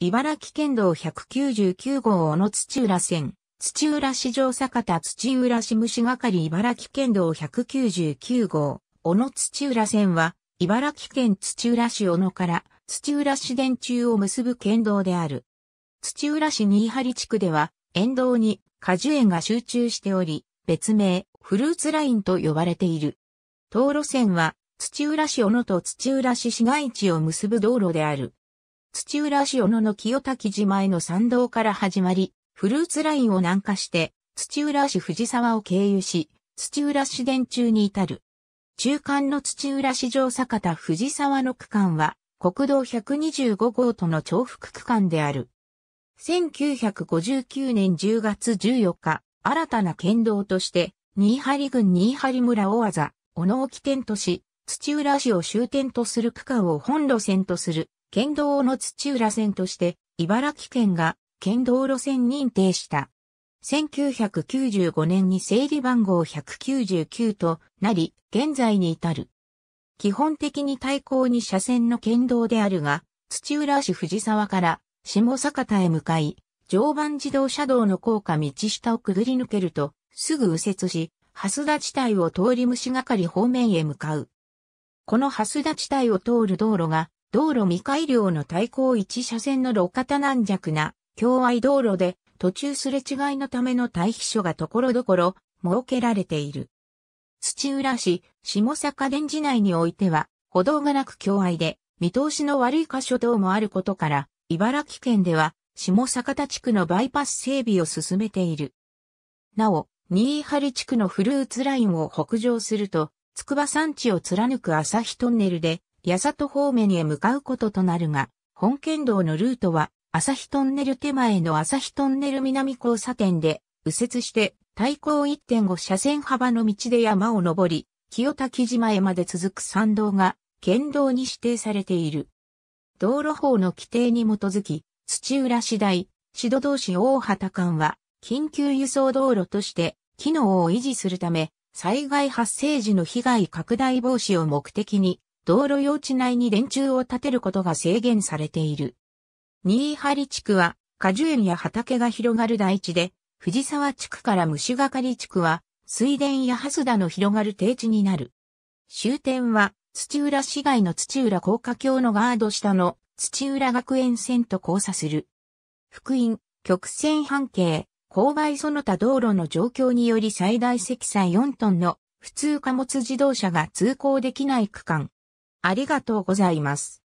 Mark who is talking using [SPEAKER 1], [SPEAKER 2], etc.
[SPEAKER 1] 茨城県道199号小野土浦線、土浦市場坂田土浦市虫係茨城県道199号、小野土浦線は、茨城県土浦市小野から土浦市電柱を結ぶ県道である。土浦市新張地区では、沿道に果樹園が集中しており、別名、フルーツラインと呼ばれている。道路線は、土浦市小野と土浦市市街地を結ぶ道路である。土浦市小野の清滝寺前の参道から始まり、フルーツラインを南下して、土浦市藤沢を経由し、土浦市電中に至る。中間の土浦市場坂田藤沢の区間は、国道125号との重複区間である。1959年10月14日、新たな県道として、新張郡新張村大技、小野を起点とし、土浦市を終点とする区間を本路線とする県道の土浦線として、茨城県が県道路線認定した。1995年に整理番号199となり、現在に至る。基本的に対向に車線の県道であるが、土浦市藤沢から下坂田へ向かい、常磐自動車道の高架道下をくぐり抜けると、すぐ右折し、蓮田地帯を通り虫がかり方面へ向かう。この蓮田地帯を通る道路が、道路未改良の対抗1車線の路肩軟弱な、境愛道路で、途中すれ違いのための退避所がところどころ、設けられている。土浦市、下坂電磁内においては、歩道がなく境愛で、見通しの悪い箇所等もあることから、茨城県では、下坂田地区のバイパス整備を進めている。なお、新井春地区のフルーツラインを北上すると、筑波山地を貫く朝日トンネルで、八里方面へ向かうこととなるが、本県道のルートは、朝日トンネル手前の朝日トンネル南交差点で、右折して、対向1.5車線幅の道で山を登り、清滝島へまで続く山道が、県道に指定されている。道路法の規定に基づき、土浦市大、市土同士大畑間は、緊急輸送道路として、機能を維持するため、災害発生時の被害拡大防止を目的に、道路用地内に電柱を建てることが制限されている。新井張地区は果樹園や畑が広がる台地で、藤沢地区から虫がかり地区は水田や蓮田の広がる低地になる。終点は土浦市街の土浦高架橋のガード下の土浦学園線と交差する。福音、曲線半径、勾配その他道路の状況により最大積載4トンの普通貨物自動車が通行できない区間。ありがとうございます。